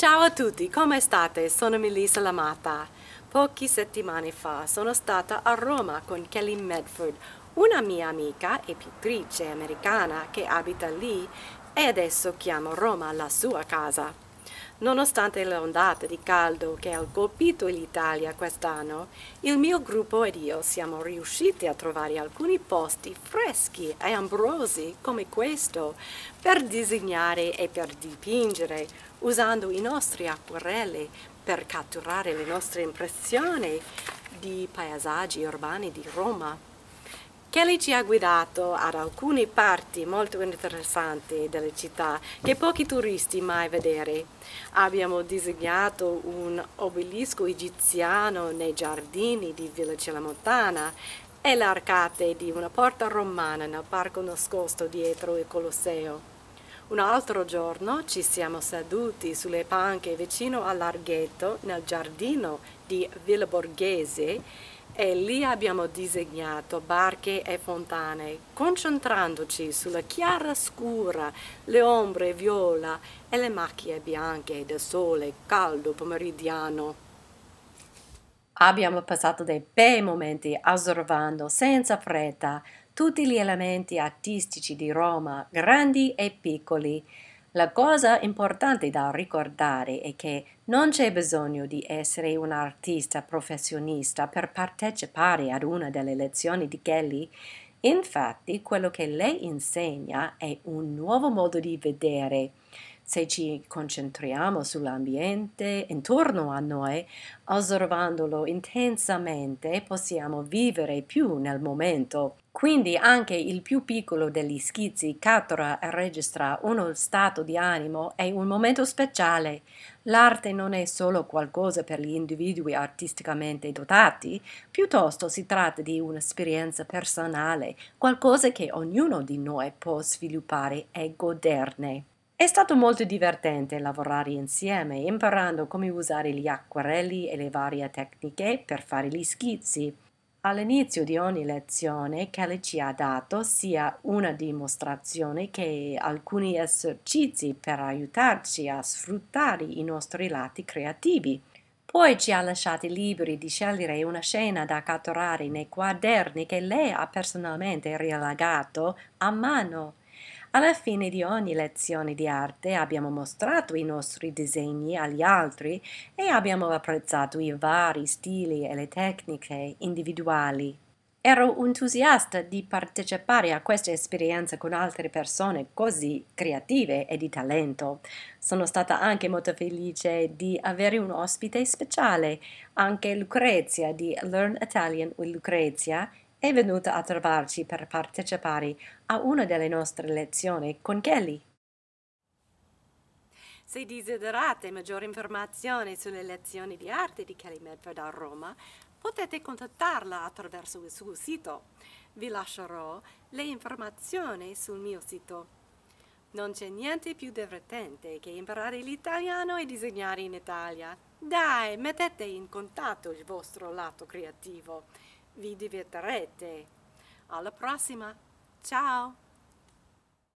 Ciao a tutti, come state? Sono Melissa Lamata. Poche settimane fa sono stata a Roma con Kelly Medford, una mia amica e pittrice americana che abita lì e adesso chiamo Roma la sua casa. Nonostante l'ondata di caldo che ha colpito l'Italia quest'anno, il mio gruppo ed io siamo riusciti a trovare alcuni posti freschi e ambrosi come questo per disegnare e per dipingere usando i nostri acquarelli per catturare le nostre impressioni di paesaggi urbani di Roma. Kelly ci ha guidato ad alcune parti molto interessanti della città che pochi turisti mai vedere. Abbiamo disegnato un obelisco egiziano nei giardini di Villa Celamontana e l'arcate di una porta romana nel parco nascosto dietro il Colosseo. Un altro giorno ci siamo seduti sulle panche vicino al larghetto nel giardino di Villa Borghese e lì abbiamo disegnato barche e fontane, concentrandoci sulla chiara scura, le ombre viola e le macchie bianche del sole caldo pomeridiano. Abbiamo passato dei bei momenti osservando senza fretta tutti gli elementi artistici di Roma, grandi e piccoli, la cosa importante da ricordare è che non c'è bisogno di essere un artista professionista per partecipare ad una delle lezioni di Kelly. Infatti, quello che lei insegna è un nuovo modo di vedere, se ci concentriamo sull'ambiente intorno a noi, osservandolo intensamente, possiamo vivere più nel momento. Quindi anche il più piccolo degli schizzi cattura e registra uno stato di animo e un momento speciale. L'arte non è solo qualcosa per gli individui artisticamente dotati, piuttosto si tratta di un'esperienza personale, qualcosa che ognuno di noi può sviluppare e goderne. È stato molto divertente lavorare insieme, imparando come usare gli acquerelli e le varie tecniche per fare gli schizzi. All'inizio di ogni lezione Kelly ci ha dato sia una dimostrazione che alcuni esercizi per aiutarci a sfruttare i nostri lati creativi. Poi ci ha lasciati liberi di scegliere una scena da catturare nei quaderni che lei ha personalmente rilegato a mano. Alla fine di ogni lezione di arte abbiamo mostrato i nostri disegni agli altri e abbiamo apprezzato i vari stili e le tecniche individuali. Ero entusiasta di partecipare a questa esperienza con altre persone così creative e di talento. Sono stata anche molto felice di avere un ospite speciale, anche Lucrezia di Learn Italian with Lucrezia è venuta a trovarci per partecipare a una delle nostre lezioni con Kelly. Se desiderate maggiori informazioni sulle lezioni di arte di Kelly Medford a Roma, potete contattarla attraverso il suo sito. Vi lascerò le informazioni sul mio sito. Non c'è niente più divertente che imparare l'italiano e disegnare in Italia. Dai, mettete in contatto il vostro lato creativo vi divertirete. Alla prossima, ciao!